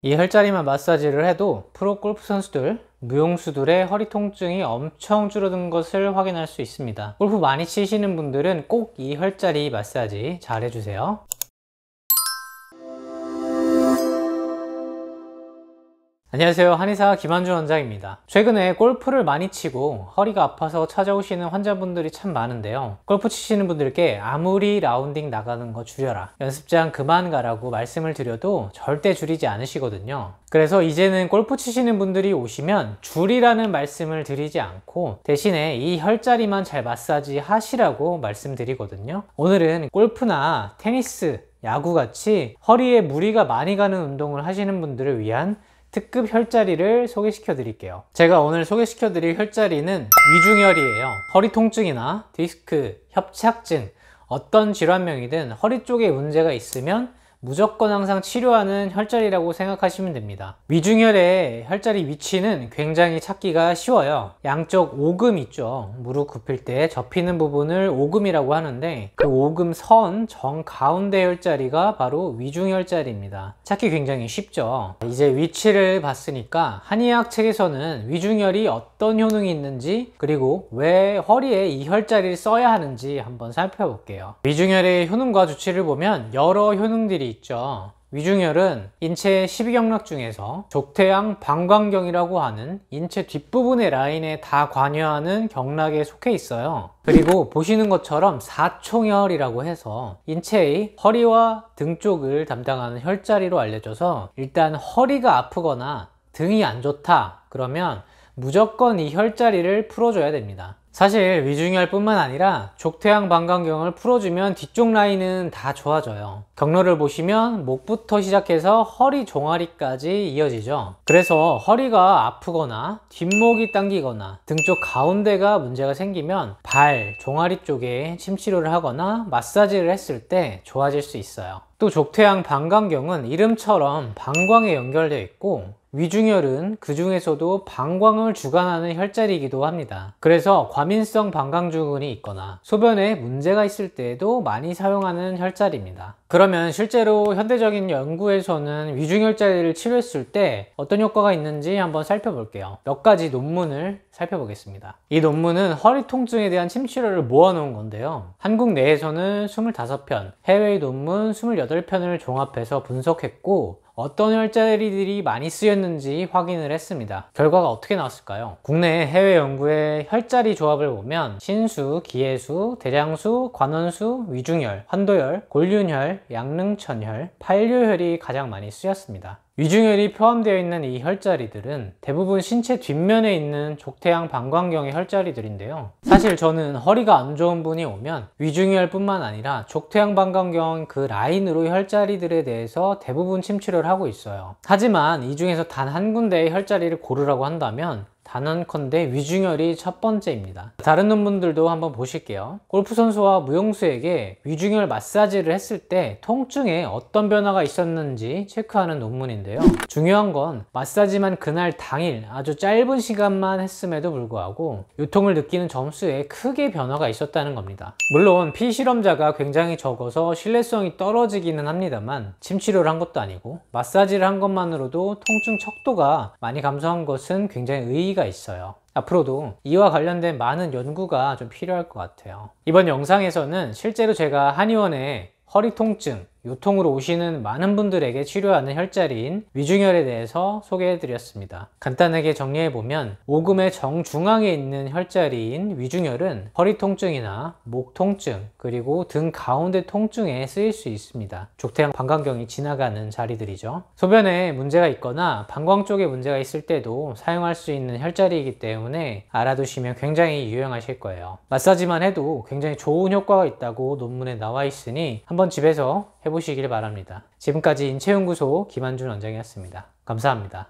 이 혈자리만 마사지를 해도 프로 골프 선수들, 무용수들의 허리 통증이 엄청 줄어든 것을 확인할 수 있습니다. 골프 많이 치시는 분들은 꼭 이 혈자리 마사지 잘 해주세요. 안녕하세요 한의사 김한준 원장입니다 최근에 골프를 많이 치고 허리가 아파서 찾아오시는 환자분들이 참 많은데요 골프 치시는 분들께 아무리 라운딩 나가는 거 줄여라 연습장 그만 가라고 말씀을 드려도 절대 줄이지 않으시거든요 그래서 이제는 골프 치시는 분들이 오시면 줄이라는 말씀을 드리지 않고 대신에 이 혈자리만 잘 마사지 하시라고 말씀드리거든요 오늘은 골프나 테니스 야구 같이 허리에 무리가 많이 가는 운동을 하시는 분들을 위한 특급 혈자리를 소개시켜 드릴게요 제가 오늘 소개시켜 드릴 혈자리는 위중혈이에요 허리 통증이나 디스크, 협착증 어떤 질환명이든 허리 쪽에 문제가 있으면 무조건 항상 치료하는 혈자리라고 생각하시면 됩니다. 위중혈의 혈자리 위치는 굉장히 찾기가 쉬워요. 양쪽 오금 있죠. 무릎 굽힐 때 접히는 부분을 오금이라고 하는데 그 오금 선 정 가운데 혈자리가 바로 위중혈자리입니다. 찾기 굉장히 쉽죠. 이제 위치를 봤으니까 한의학 책에서는 위중혈이 어떤 효능이 있는지 그리고 왜 허리에 이 혈자리를 써야 하는지 한번 살펴볼게요. 위중혈의 효능과 주치를 보면 여러 효능들이 있죠. 위중혈은 인체의 12경락 중에서 족태양 방광경이라고 하는 인체 뒷부분의 라인에 다 관여하는 경락에 속해 있어요. 그리고 보시는 것처럼 사총혈이라고 해서 인체의 허리와 등 쪽을 담당하는 혈자리로 알려져서 일단 허리가 아프거나 등이 안 좋다 그러면 무조건 이 혈자리를 풀어줘야 됩니다. 사실 위중혈 뿐만 아니라 족태양 반광경을 풀어주면 뒤쪽 라인은 다 좋아져요 경로를 보시면 목부터 시작해서 허리 종아리까지 이어지죠 그래서 허리가 아프거나 뒷목이 당기거나 등쪽 가운데가 문제가 생기면 발, 종아리 쪽에 침치료를 하거나 마사지를 했을 때 좋아질 수 있어요 또 족태양 방광경은 이름처럼 방광에 연결되어 있고 위중혈은 그 중에서도 방광을 주관하는 혈자리이기도 합니다. 그래서 과민성 방광증후군이 있거나 소변에 문제가 있을 때에도 많이 사용하는 혈자리입니다. 그러면 실제로 현대적인 연구에서는 위중혈자리를 치료했을 때 어떤 효과가 있는지 한번 살펴볼게요. 몇 가지 논문을 살펴보겠습니다. 이 논문은 허리 통증에 대한 침치료를 모아놓은 건데요. 한국 내에서는 25편, 해외 논문 28 8편을 종합해서 분석했고 어떤 혈자리들이 많이 쓰였는지 확인을 했습니다. 결과가 어떻게 나왔을까요? 국내 해외 연구의 혈자리 조합을 보면 신수, 기해수, 대장수, 관원수, 위중혈, 환도혈, 골륜혈, 양릉천혈, 팔류혈이 가장 많이 쓰였습니다. 위중혈이 포함되어 있는 이 혈자리들은 대부분 신체 뒷면에 있는 족태양 방광경의 혈자리들인데요. 사실 저는 허리가 안 좋은 분이 오면 위중혈뿐만 아니라 족태양 방광경 그 라인으로 혈자리들에 대해서 대부분 침출혈을 하고 있어요. 하지만 이 중에서 단 한 군데의 혈자리를 고르라고 한다면 단언컨대 위중혈이 첫 번째입니다. 다른 논문들도 한번 보실게요. 골프 선수와 무용수에게 위중혈 마사지를 했을 때 통증에 어떤 변화가 있었는지 체크하는 논문인데요. 중요한 건 마사지만 그날 당일 아주 짧은 시간만 했음에도 불구하고 요통을 느끼는 점수에 크게 변화가 있었다는 겁니다. 물론 피실험자가 굉장히 적어서 신뢰성이 떨어지기는 합니다만 침치료를 한 것도 아니고 마사지를 한 것만으로도 통증 척도가 많이 감소한 것은 굉장히 의의가 의미가 있어요. 앞으로도 이와 관련된 많은 연구가 좀 필요할 것 같아요. 이번 영상에서는 실제로 제가 한의원에 허리 통증 요통으로 오시는 많은 분들에게 치료하는 혈자리인 위중혈에 대해서 소개해드렸습니다. 간단하게 정리해보면 오금의 정중앙에 있는 혈자리인 위중혈은 허리 통증이나 목 통증 그리고 등 가운데 통증에 쓰일 수 있습니다. 족태양 방광경이 지나가는 자리들이죠. 소변에 문제가 있거나 방광 쪽에 문제가 있을 때도 사용할 수 있는 혈자리이기 때문에 알아두시면 굉장히 유용하실 거예요. 마사지만 해도 굉장히 좋은 효과가 있다고 논문에 나와 있으니 한번 집에서 해보시길 바랍니다. 지금까지 인체연구소 김한준 원장이었습니다. 감사합니다.